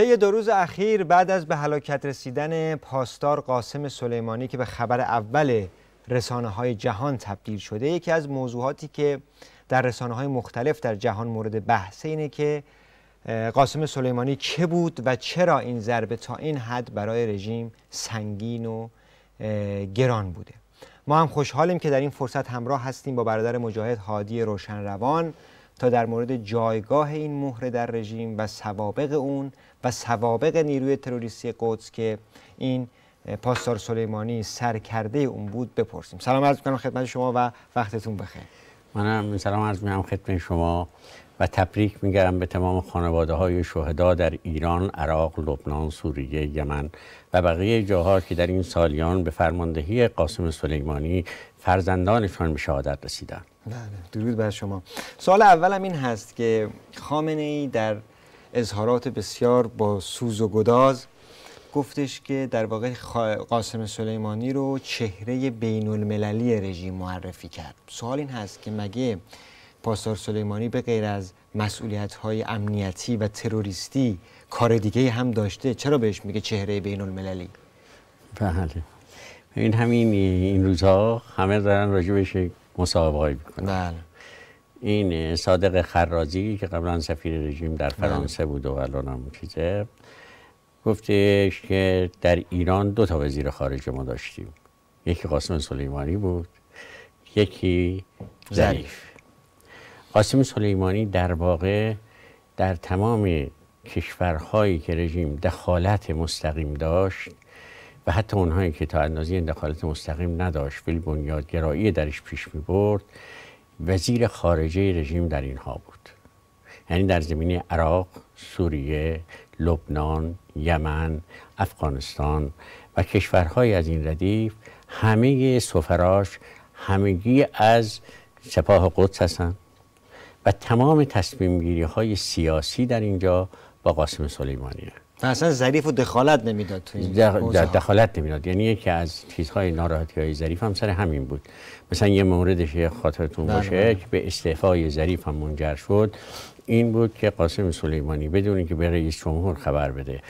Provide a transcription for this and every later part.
طی دو روز اخیر بعد از به هلاکت رسیدن پاسدار قاسم سلیمانی که به خبر اول رسانه های جهان تبدیل شده یکی از موضوعاتی که در رسانه های مختلف در جهان مورد بحثه اینه که قاسم سلیمانی چه بود و چرا این ضربه تا این حد برای رژیم سنگین و گران بوده ما هم خوشحالیم که در این فرصت همراه هستیم با برادر مجاهد هادی روشن روان تا در مورد جایگاه این مهره در رژیم و سوابق اون و سوابق نیروی تروریستی قدس که این پاسدار سلیمانی سرکرده اون بود بپرسیم سلام عرض میکنم خدمت شما و وقتتون بخیر منم سلام عرض میکنم خدمت شما و تبریک میگرم به تمام خانواده های شهدا در ایران، عراق، لبنان، سوریه، یمن و بقیه جاها که در این سالیان به فرماندهی قاسم سلیمانی فرزندانشان به شهادت رسیدن. بله، درود بر شما. سوال اولم این هست که خامنه ای در اظهارات بسیار با سوز و گداز گفتش که در واقع قاسم سلیمانی رو چهره بین المللی رژیم معرفی کرد سوال این هست که مگه پاسدار سلیمانی به غیر از مسئولیت های امنیتی و تروریستی کار دیگه هم داشته چرا بهش میگه چهره بین المللی؟ بله این همین این روزها همه دارن راجبش مصاحبه های بله این صادق خرازی که قبلا سفیر رژیم در بله. فرانسه بود و الان هم چیزه گفتش که در ایران دو تا وزیر خارجه ما داشتیم یکی قاسم سلیمانی بود یکی ظریف قاسم سلیمانی در واقع در تمام کشورهایی که رژیم دخالت مستقیم داشت و حتی اونهایی که تا اندازه دخالت مستقیم نداشت ولی بنیادگرایی درش پیش می برد وزیر خارجه رژیم در اینها بود یعنی در زمینه عراق، سوریه، لبنان، یمن، افغانستان و کشورهای از این ردیف همه سفراش همگی از سپاه قدس هستند و تمام تصمیم گیری های سیاسی در اینجا با قاسم سلیمانی و اصلا ظریف و دخالت نمیداد تو دخالت نمیداد یعنی یکی از چیزهای ناراحتی های ظریف هم سر همین بود مثلا یه موردش خاطرتون بله، باشه بله. که به استعفای ظریف هم منجر شد این بود که قاسم سلیمانی بدون اینکه به رئیس جمهور خبر بده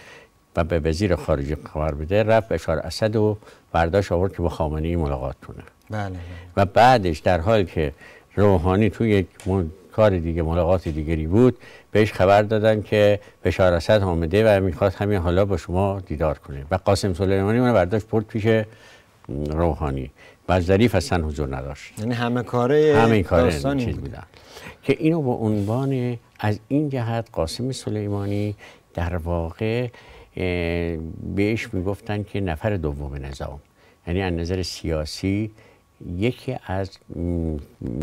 و به وزیر خارجه خبر بده رفت بشار اسد و برداشت آورد که با خامنه ای ملاقات کنه بله،, بله. و بعدش در حال که روحانی توی یک کار دیگه ملاقات دیگری بود بهش خبر دادن که بشار اسد آمده و میخواد همین حالا با شما دیدار کنه و قاسم سلیمانی اون برداشت برد پیش روحانی و ظریف اصلا حضور نداشت یعنی همه کاره همه کاره چیز که اینو به عنوان از این جهت قاسم سلیمانی در واقع بهش میگفتن که نفر دوم نظام یعنی از نظر سیاسی یکی از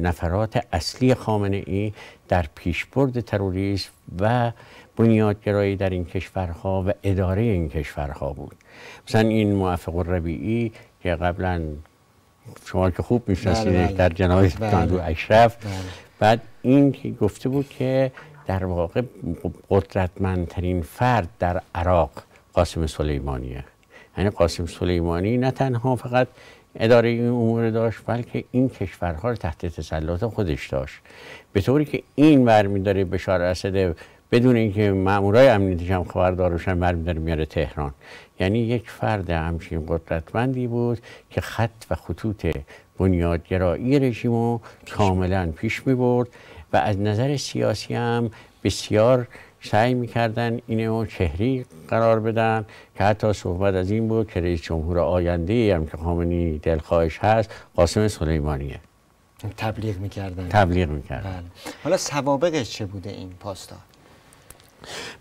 نفرات اصلی خامنه ای در پیشبرد تروریسم و بنیادگرایی در این کشورها و اداره این کشورها بود مثلا این موفق الربیعی که قبلا شما که خوب میشناسید بله، بله. در جنایت بله. داندو اشرف بعد این که گفته بود که در واقع قدرتمندترین فرد در عراق قاسم سلیمانیه یعنی قاسم سلیمانی نه تنها فقط اداره این امور داشت بلکه این کشورها رو تحت تسلط خودش داشت به طوری که این داره بشار اسد بدون اینکه مامورای امنیتیش هم خبردار بشن برمیداره میاره تهران یعنی یک فرد همچین قدرتمندی بود که خط و خطوط بنیادگرایی رژیم رو کاملا پیش می و از نظر سیاسی هم بسیار سعی میکردن اینو چهری قرار بدن که حتی صحبت از این بود که رئیس جمهور آینده هم که خامنی دلخواهش هست قاسم سلیمانیه تبلیغ میکردن تبلیغ میکردن بله. حالا سوابقش چه بوده این پاسدار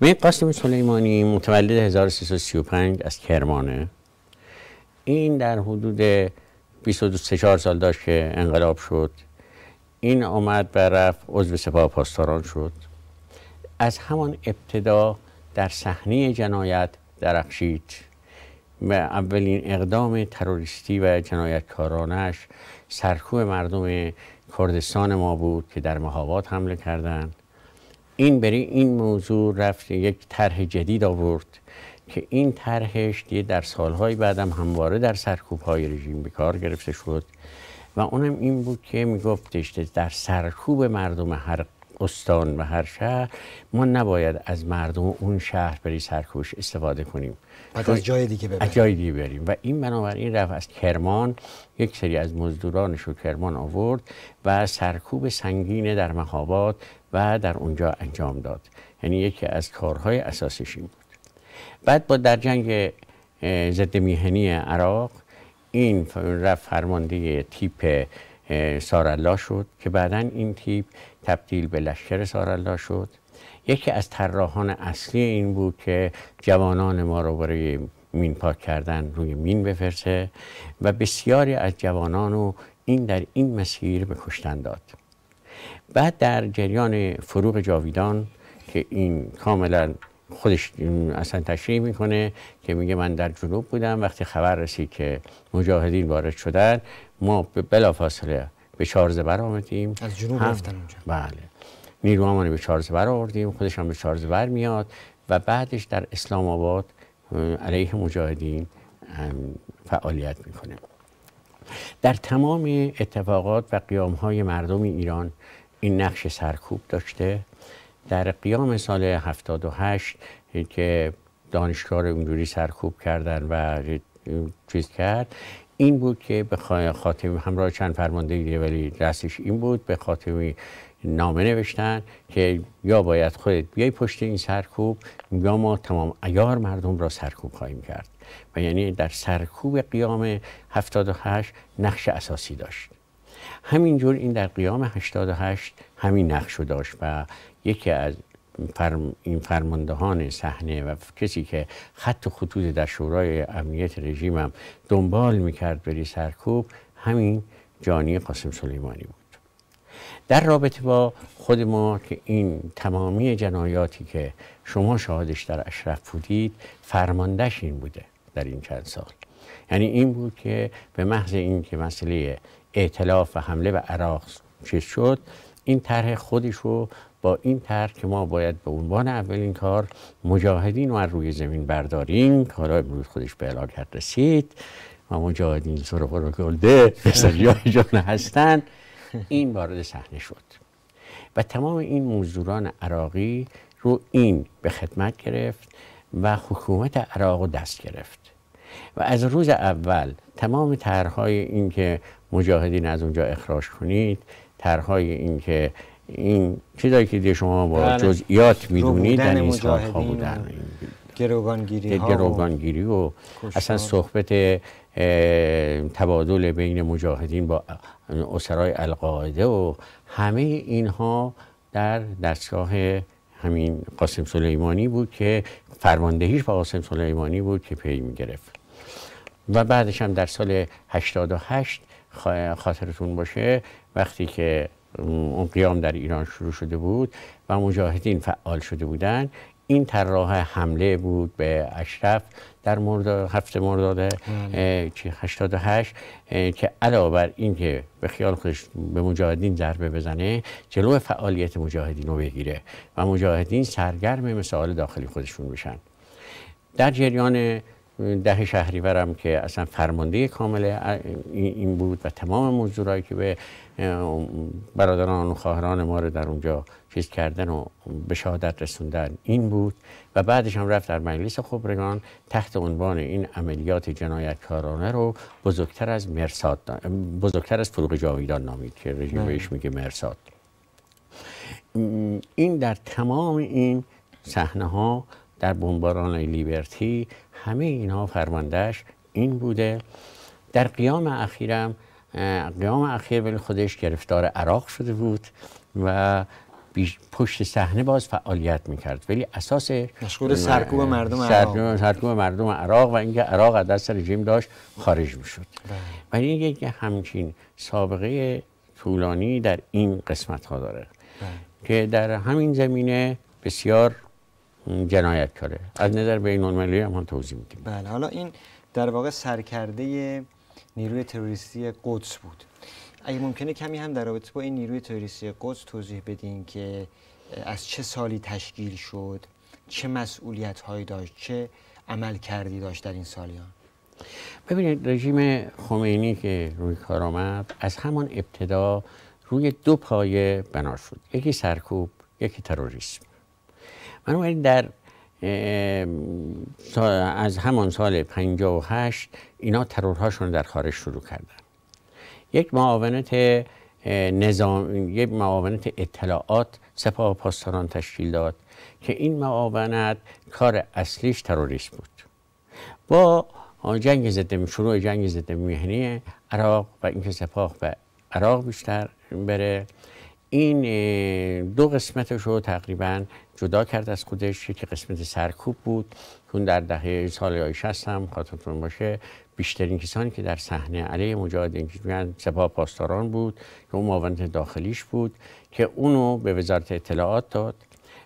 به قاسم سلیمانی متولد 1335 از کرمانه این در حدود 24 سال داشت که انقلاب شد این آمد و رفت عضو سپاه پاسداران شد از همان ابتدا در صحنه جنایت درخشید و اولین اقدام تروریستی و جنایتکارانش سرکوب مردم کردستان ما بود که در مهاوات حمله کردند این بری این موضوع رفت یک طرح جدید آورد که این طرحش دیگه در سالهای بعدم همواره در های رژیم به کار گرفته شد و اونم این بود که میگفتش در سرکوب مردم هر استان و هر شهر ما نباید از مردم اون شهر برای سرکوش استفاده کنیم بعد از جای دیگه بریم جای بریم و این بنابراین رفت از کرمان یک سری از مزدورانش کرمان آورد و سرکوب سنگین در مخابات و در اونجا انجام داد یعنی یکی از کارهای اساسیش بود بعد با در جنگ ضد میهنی عراق این رفت فرمانده تیپ سارالله شد که بعدا این تیپ تبدیل به لشکر سارالله شد یکی از طراحان اصلی این بود که جوانان ما رو برای مین پاک کردن روی مین بفرسه و بسیاری از جوانان رو این در این مسیر به کشتن داد بعد در جریان فروغ جاویدان که این کاملا خودش اصلا تشریح میکنه که میگه من در جنوب بودم وقتی خبر رسید که مجاهدین وارد شدن ما بلافاصله به چارزه بر آمدیم از جنوب رفتن اونجا بله همانه به چارزه بر آوردیم خودش هم به چارزه بر میاد و بعدش در اسلام آباد علیه مجاهدین فعالیت میکنه در تمام اتفاقات و قیام های مردم ایران این نقش سرکوب داشته در قیام سال 78 که دانشگاه اونجوری سرکوب کردن و چیز کرد این بود که به خاطر همراه چند فرمانده دیگه ولی دستش این بود به خاطر نامه نوشتن که یا باید خودت بیای پشت این سرکوب یا ما تمام ایار مردم را سرکوب خواهیم کرد و یعنی در سرکوب قیام 78 نقش اساسی داشت همینجور این در قیام 88 همین نقش رو داشت و یکی از این فرماندهان صحنه و کسی که خط و خطوط در شورای امنیت رژیم هم دنبال میکرد بری سرکوب همین جانی قاسم سلیمانی بود در رابطه با خود ما که این تمامی جنایاتی که شما شاهدش در اشرف بودید فرماندهش این بوده در این چند سال یعنی این بود که به محض این که مسئله اعتلاف و حمله به عراق چیز شد این طرح خودش رو با این طرح که ما باید به عنوان اولین کار مجاهدین رو از روی زمین برداریم کارا امروز خودش به کرد رسید و مجاهدین سرخ رو گلده جای جان هستند این وارد صحنه شد و تمام این مزدوران عراقی رو این به خدمت گرفت و حکومت عراق رو دست گرفت و از روز اول تمام طرحهای این که مجاهدین از اونجا اخراج کنید طرحهای این که این چیزایی که دیگه شما با بله. جزئیات میدونید در یعنی این ها بودن گروگانگیری ها و, اصلا صحبت تبادل بین مجاهدین با اسرای القاعده و همه اینها در دستگاه همین قاسم سلیمانی بود که فرماندهیش با قاسم سلیمانی بود که پی میگرفت و بعدش هم در سال 88 خاطرتون باشه وقتی که اون قیام در ایران شروع شده بود و مجاهدین فعال شده بودند این طراح حمله بود به اشرف در مورد هفته مرداد 88 بله. که علاوه بر اینکه به خیال خودش به مجاهدین ضربه بزنه جلو فعالیت مجاهدین رو بگیره و مجاهدین سرگرم مسائل داخلی خودشون بشن در جریان ده شهریورم که اصلا فرمانده کامل این بود و تمام موضوعهایی که به برادران و خواهران ما رو در اونجا چیز کردن و به شهادت رسوندن این بود و بعدش هم رفت در مجلس خبرگان تحت عنوان این عملیات جنایتکارانه رو بزرگتر از مرساد بزرگتر از فروغ جاویدان نامید که رژیم بله. بهش میگه مرساد این در تمام این صحنه ها در بمباران لیبرتی همه اینها فرماندهش این بوده در قیام اخیرم قیام اخیر ولی خودش گرفتار عراق شده بود و پشت صحنه باز فعالیت میکرد ولی اساس مشغول سرکوب مردم عراق سرکوب مردم عراق و اینکه عراق از دست رژیم داشت خارج میشد بله. ولی اینکه همچین سابقه طولانی در این قسمت ها داره بله. که در همین زمینه بسیار جنایت کاره از نظر به این هم, هم توضیح میدیم بله حالا این در واقع سرکرده نیروی تروریستی قدس بود اگه ممکنه کمی هم در رابطه با این نیروی تروریستی قدس توضیح بدین که از چه سالی تشکیل شد چه مسئولیت هایی داشت چه عمل کردی داشت در این ها؟ ببینید رژیم خمینی که روی کار آمد از همان ابتدا روی دو پایه بنا شد یکی سرکوب یکی تروریسم بنابراین در از همان سال 58 اینا ترورهاشون در خارج شروع کردن یک معاونت نظام یک معاونت اطلاعات سپاه پاسداران تشکیل داد که این معاونت کار اصلیش تروریسم بود با جنگ ضد شروع جنگ ضد میهنی عراق و اینکه سپاه به عراق بیشتر بره این دو قسمتش رو تقریبا جدا کرد از خودش که قسمت سرکوب بود چون در دهه سال 60 هستم خاطرتون باشه بیشترین کسانی که در صحنه علیه مجاهدین که سپاه پاسداران بود که اون معاونت داخلیش بود که اونو به وزارت اطلاعات داد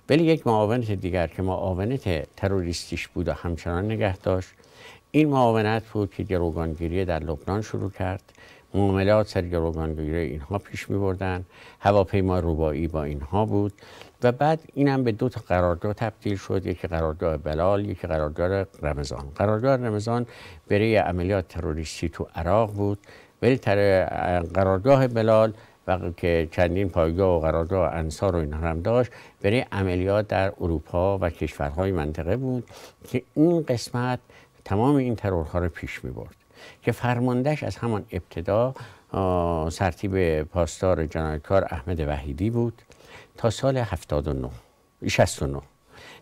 ولی یک معاونت دیگر که معاونت تروریستیش بود و همچنان نگه داشت این معاونت بود که گروگانگیری در لبنان شروع کرد معاملات سر اینها پیش می بردن هواپیما روبایی با اینها بود و بعد اینم به دو تا قرارداد تبدیل شد یکی قرارگاه بلال یکی قرارداد رمضان قرارداد رمضان برای عملیات تروریستی تو عراق بود ولی قرارگاه بلال و که چندین پایگاه و قرارداد انصار و اینها هم داشت برای عملیات در اروپا و کشورهای منطقه بود که این قسمت تمام این ترورها رو پیش می برد که فرماندهش از همان ابتدا سرتیب پاسدار جنایتکار احمد وحیدی بود تا سال 79 69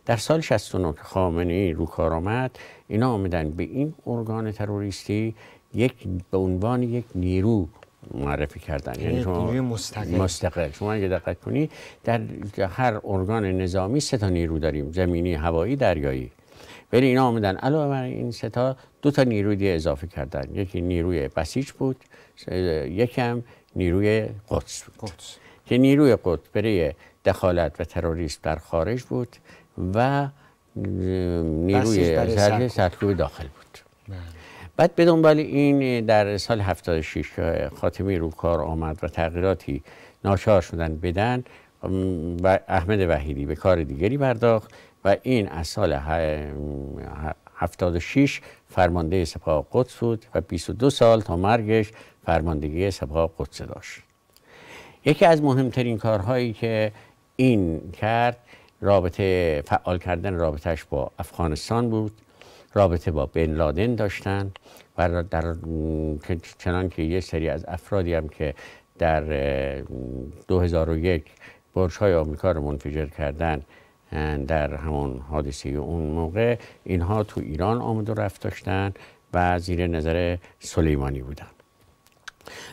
در سال 69 که خامنه ای رو کار آمد اینا آمدن به این ارگان تروریستی یک به عنوان یک نیرو معرفی کردن یعنی شما مستقل. مستقل شما اگه دقت کنی در هر ارگان نظامی سه تا نیرو داریم زمینی هوایی دریایی ولی اینا آمدن علاوه بر این ستا دو تا نیروی دیگه اضافه کردن یکی نیروی بسیج بود یکی نیروی قدس بود قدس. که نیروی قدس برای دخالت و تروریسم در خارج بود و نیروی زرد سرکوب داخل بود بله. بعد به دنبال این در سال 76 خاتمی رو کار آمد و تغییراتی ناچار شدن بدن و احمد وحیدی به کار دیگری برداخت و این از سال 76 فرمانده سپاه قدس بود و 22 سال تا مرگش فرماندگی سپاه قدس داشت یکی از مهمترین کارهایی که این کرد رابطه فعال کردن رابطهش با افغانستان بود رابطه با بن لادن داشتن و در چنان که یه سری از افرادی هم که در 2001 برج های آمریکا رو منفجر کردن در همون حادثه اون موقع اینها تو ایران آمد و رفت داشتن و زیر نظر سلیمانی بودن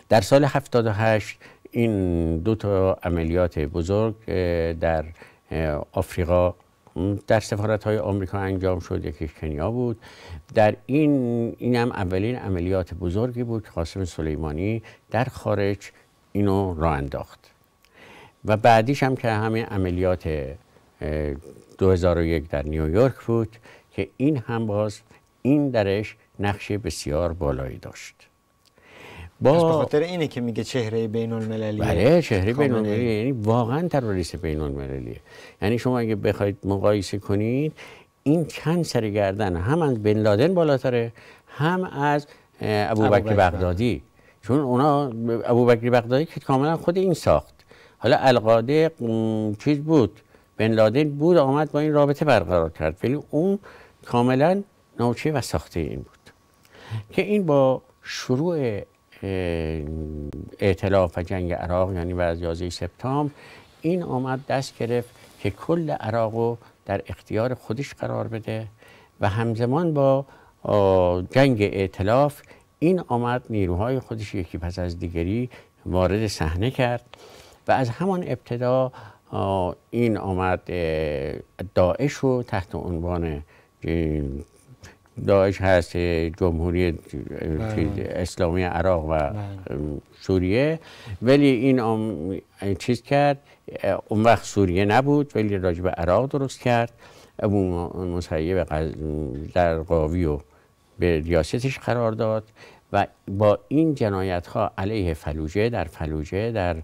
در سال 78 این دو تا عملیات بزرگ در آفریقا در سفارت های آمریکا انجام شد یکیش کنیا بود در این هم اولین عملیات بزرگی بود که قاسم سلیمانی در خارج اینو را انداخت و بعدیش هم که همین عملیات 2001 در نیویورک بود که این هم باز این درش نقش بسیار بالایی داشت با خاطر اینه که میگه چهره بین المللی بله چهره بین المللی یعنی واقعا تروریست بین المللیه یعنی شما اگه بخواید مقایسه کنید این چند سر گردن هم از بن لادن بالاتره هم از ابوبکر بغدادی چون اونا ابوبکر بغدادی که کاملا خود این ساخت حالا القاده چیز بود بن لادن بود آمد با این رابطه برقرار کرد ولی اون کاملا نوچه و ساخته این بود که این با شروع اعتلاف و جنگ عراق یعنی از یازه سپتامبر این آمد دست گرفت که کل عراق رو در اختیار خودش قرار بده و همزمان با جنگ اعتلاف این آمد نیروهای خودش یکی پس از دیگری وارد صحنه کرد و از همان ابتدا این آمد داعش رو تحت عنوان داعش هست جمهوری بله. اسلامی عراق و بله. سوریه ولی این چیز کرد اون وقت سوریه نبود ولی راجب عراق درست کرد ابو مسیب در قاوی و به ریاستش قرار داد و با این جنایت ها علیه فلوجه در فلوجه در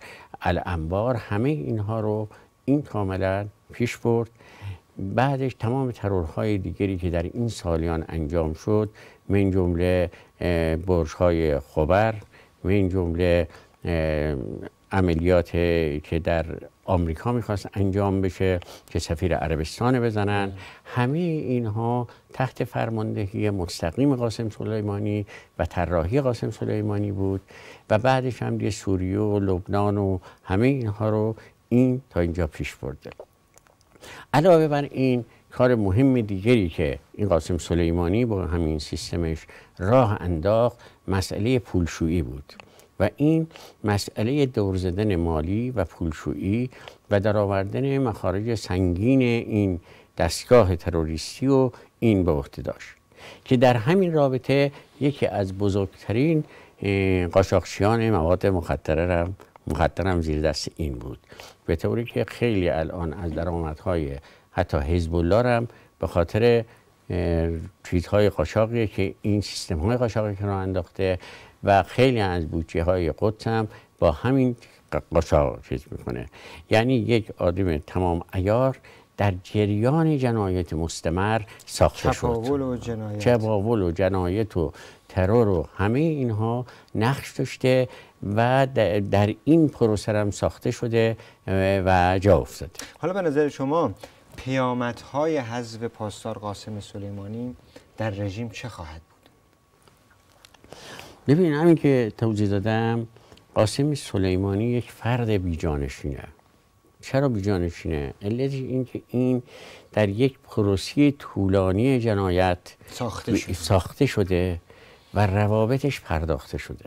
الانبار همه اینها رو این کاملا پیش برد بعدش تمام ترورهای دیگری که در این سالیان انجام شد من جمله های خبر من جمله عملیات که در آمریکا میخواست انجام بشه که سفیر عربستان بزنن همه اینها تحت فرماندهی مستقیم قاسم سلیمانی و طراحی قاسم سلیمانی بود و بعدش هم دیگه سوریه و لبنان و همه اینها رو این تا اینجا پیش برده علاوه بر این کار مهم دیگری که این قاسم سلیمانی با همین سیستمش راه انداخت مسئله پولشویی بود و این مسئله دور زدن مالی و پولشویی و درآوردن مخارج سنگین این دستگاه تروریستی و این به عهده داشت که در همین رابطه یکی از بزرگترین قاچاقچیان مواد مخدره هم مخدرم زیر دست این بود به طوری که خیلی الان از درآمدهای حتی حزب الله هم به خاطر های قاچاقیه که این سیستم های قاچاقی که را انداخته و خیلی از بوچه های قدس هم با همین ها چیز میکنه یعنی یک آدم تمام ایار در جریان جنایت مستمر ساخته شد و جنایت چباول و جنایت و ترور و همه اینها نقش داشته و در این پروسه هم ساخته شده و جا افتاده حالا به نظر شما پیامدهای حذف پاسدار قاسم سلیمانی در رژیم چه خواهد بود ببین همین که توضیح دادم قاسم سلیمانی یک فرد بیجانشینه چرا بیجانشینه؟ علت این که این در یک پروسی طولانی جنایت ساخته شده. و روابطش پرداخته شده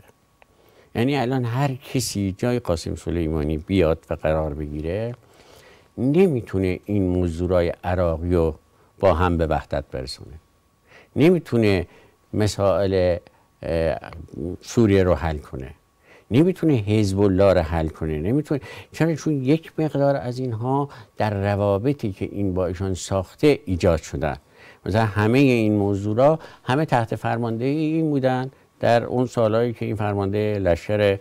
یعنی الان هر کسی جای قاسم سلیمانی بیاد و قرار بگیره نمیتونه این موضوعای عراقی رو با هم به وحدت برسونه نمیتونه مسائل سوریه رو حل کنه نمیتونه حزب الله رو حل کنه نمیتونه چون یک مقدار از اینها در روابطی که این با ایشان ساخته ایجاد شدن مثلا همه این موضوع را همه تحت فرماندهی این بودن در اون سالهایی که این فرمانده لشکر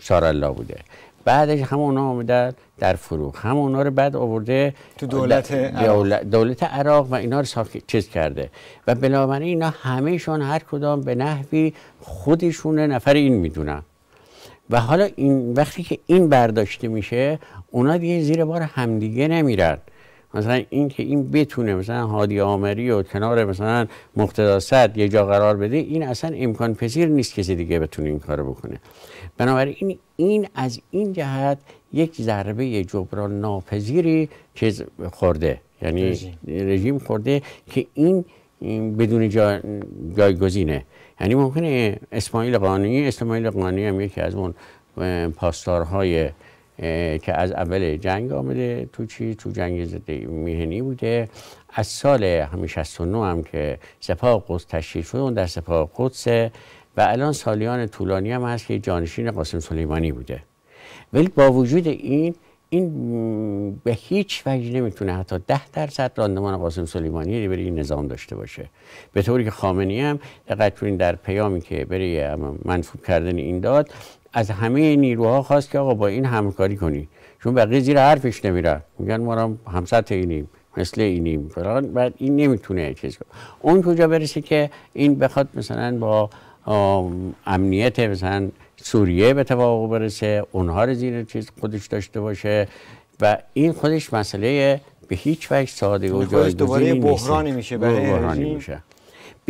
سارالله بوده بعدش اونها آمدن در فروغ اونها رو بعد آورده تو دولت عراق. دولت عراق و اینا رو ساک... چیز کرده و بنابراین اینا همهشون هر کدام به نحوی خودشون نفر این میدونن و حالا این وقتی که این برداشته میشه اونا دیگه زیر بار همدیگه نمیرن مثلا این که این بتونه مثلا هادی آمری و کنار مثلا مقتدا یه جا قرار بده این اصلا امکان پذیر نیست کسی دیگه بتونه این کارو بکنه بنابراین این از این جهت یک ضربه جبران ناپذیری که خورده یعنی رژیم, خورده که این بدون جایگزینه یعنی ممکنه اسماعیل قانونی اسماعیل قانونی هم یکی از اون پاسدارهای که از اول جنگ آمده تو چی تو جنگ ضد میهنی بوده از سال همین 69 هم که سپاه قدس تشکیل شد اون در سپاه قدس و الان سالیان طولانی هم هست که جانشین قاسم سلیمانی بوده ولی با وجود این این به هیچ وجه نمیتونه حتی ده درصد راندمان قاسم سلیمانی یعنی برای این نظام داشته باشه به طوری که خامنی هم دقت در پیامی که برای منفوب کردن این داد از همه نیروها خواست که آقا با این همکاری کنی چون بقیه زیر حرفش نمیره. میگن ما هم همسط اینیم مثل اینیم فلان بعد این نمیتونه چیز کنه اون کجا برسه که این بخواد مثلا با امنیت مثلا سوریه به توافق برسه اونها رو زیر چیز خودش داشته باشه و این خودش مسئله به هیچ وجه ساده و جایگزینی نیست. دوباره بحرانی میشه برای میشه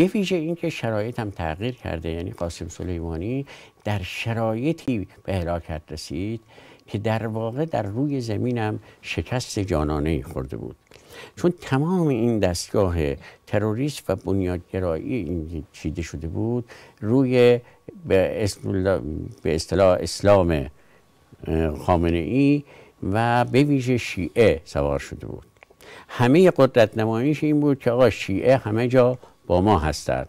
به ویژه اینکه شرایط هم تغییر کرده یعنی قاسم سلیمانی در شرایطی به هلاکت رسید که در واقع در روی زمینم شکست جانانه خورده بود چون تمام این دستگاه تروریست و بنیادگرایی این چیده شده بود روی به اصطلاح اسلام خامنه ای و به ویژه شیعه سوار شده بود همه قدرت نمایش این بود که آقا شیعه همه جا با ما هستند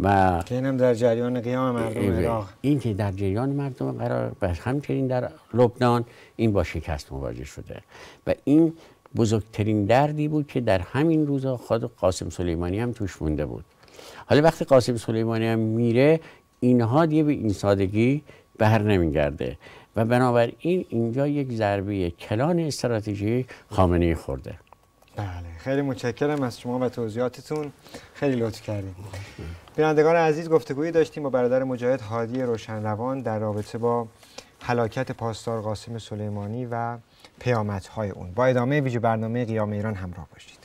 و در جریان قیام مردم عراق این که در جریان مردم قرار و همچنین در لبنان این با شکست مواجه شده و این بزرگترین دردی بود که در همین روزا خود قاسم سلیمانی هم توش مونده بود حالا وقتی قاسم سلیمانی هم میره اینها دیگه به این سادگی بر نمیگرده و بنابراین اینجا یک ضربه کلان استراتژی خامنه خورده بله خیلی متشکرم از شما و توضیحاتتون خیلی لطف کردیم بینندگان عزیز گفتگویی داشتیم با برادر مجاهد هادی روان در رابطه با حلاکت پاسدار قاسم سلیمانی و پیامدهای اون با ادامه ویژه برنامه قیام ایران همراه باشید